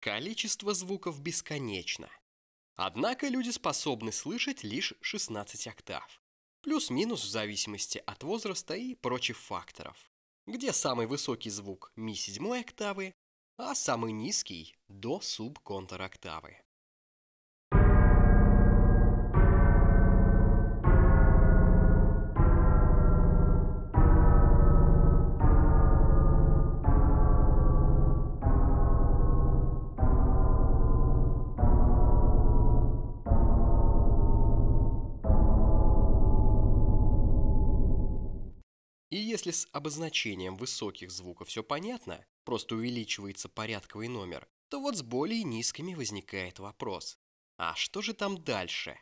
Количество звуков бесконечно. Однако люди способны слышать лишь 16 октав. Плюс-минус в зависимости от возраста и прочих факторов. Где самый высокий звук ми седьмой октавы, а самый низкий до субконтрактавы. если с обозначением высоких звуков все понятно, просто увеличивается порядковый номер, то вот с более низкими возникает вопрос. А что же там дальше?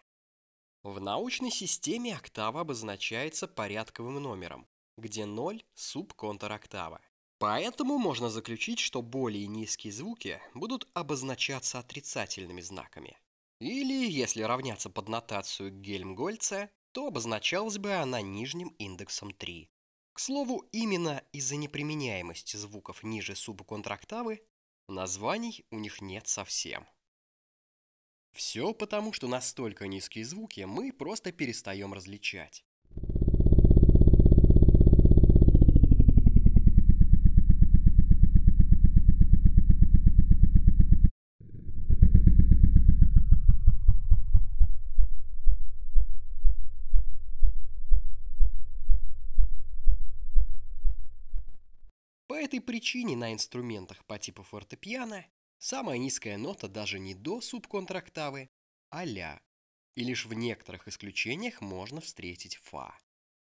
В научной системе октава обозначается порядковым номером, где 0 – субконтроктава. Поэтому можно заключить, что более низкие звуки будут обозначаться отрицательными знаками. Или, если равняться под нотацию Гельмгольца, то обозначалась бы она нижним индексом 3. К слову, именно из-за неприменяемости звуков ниже субконтрактавы названий у них нет совсем. Все потому, что настолько низкие звуки мы просто перестаем различать. этой причине на инструментах по типу фортепиано самая низкая нота даже не до субконтрактавы, а ля. И лишь в некоторых исключениях можно встретить фа.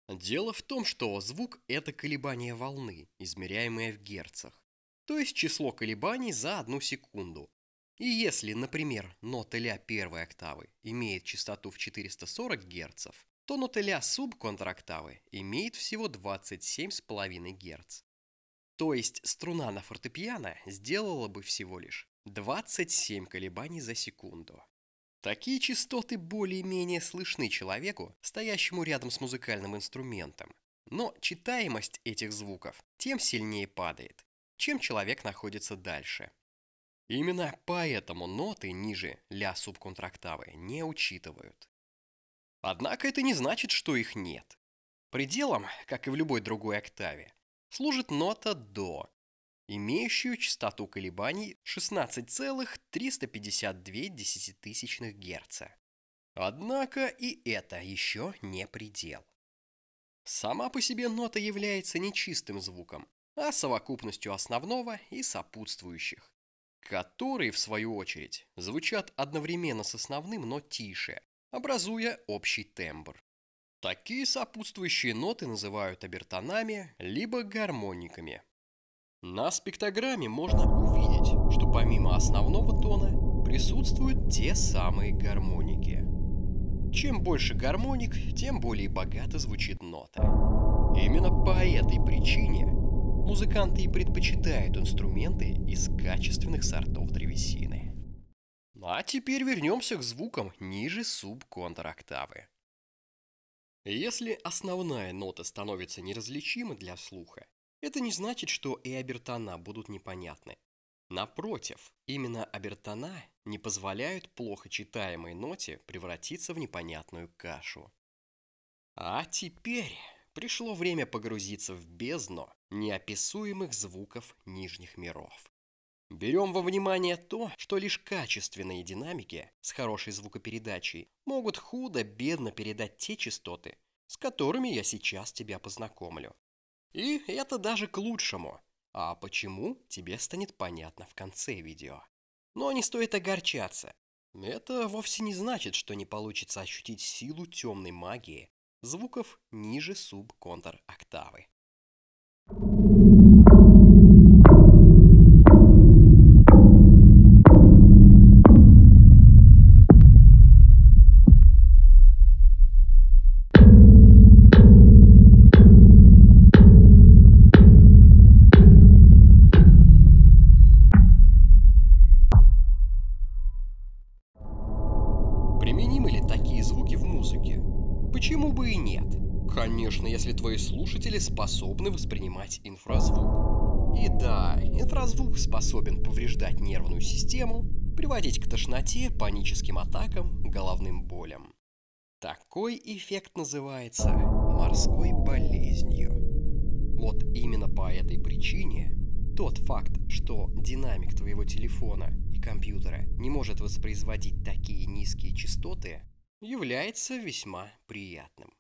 Дело в том, что звук – это колебание волны, измеряемое в герцах, то есть число колебаний за одну секунду. И если, например, нота ля первой октавы имеет частоту в 440 герцов, то нота ля субконтрактавы имеет всего 27,5 герц. То есть струна на фортепиано сделала бы всего лишь 27 колебаний за секунду. Такие частоты более-менее слышны человеку, стоящему рядом с музыкальным инструментом. Но читаемость этих звуков тем сильнее падает, чем человек находится дальше. Именно поэтому ноты ниже ля субконтрактавы не учитывают. Однако это не значит, что их нет. Пределом, как и в любой другой октаве, служит нота до, имеющую частоту колебаний 16,352 Гц. Однако и это еще не предел. Сама по себе нота является не чистым звуком, а совокупностью основного и сопутствующих, которые, в свою очередь, звучат одновременно с основным, но тише, образуя общий тембр. Такие сопутствующие ноты называют обертонами, либо гармониками. На спектрограмме можно увидеть, что помимо основного тона присутствуют те самые гармоники. Чем больше гармоник, тем более богато звучит нота. Именно по этой причине музыканты и предпочитают инструменты из качественных сортов древесины. А теперь вернемся к звукам ниже субконтрактавы. Если основная нота становится неразличима для слуха, это не значит, что и обертона будут непонятны. Напротив, именно обертона не позволяют плохо читаемой ноте превратиться в непонятную кашу. А теперь пришло время погрузиться в бездну неописуемых звуков нижних миров. Берем во внимание то, что лишь качественные динамики с хорошей звукопередачей могут худо-бедно передать те частоты, с которыми я сейчас тебя познакомлю. И это даже к лучшему. А почему, тебе станет понятно в конце видео. Но не стоит огорчаться. Это вовсе не значит, что не получится ощутить силу темной магии звуков ниже субконтр-октавы. Thank Применимы ли такие звуки в музыке? Почему бы и нет? Конечно, если твои слушатели способны воспринимать инфразвук. И да, инфразвук способен повреждать нервную систему, приводить к тошноте, паническим атакам, головным болям. Такой эффект называется морской болезнью. Вот именно по этой причине тот факт, что динамик твоего телефона компьютера не может воспроизводить такие низкие частоты, является весьма приятным.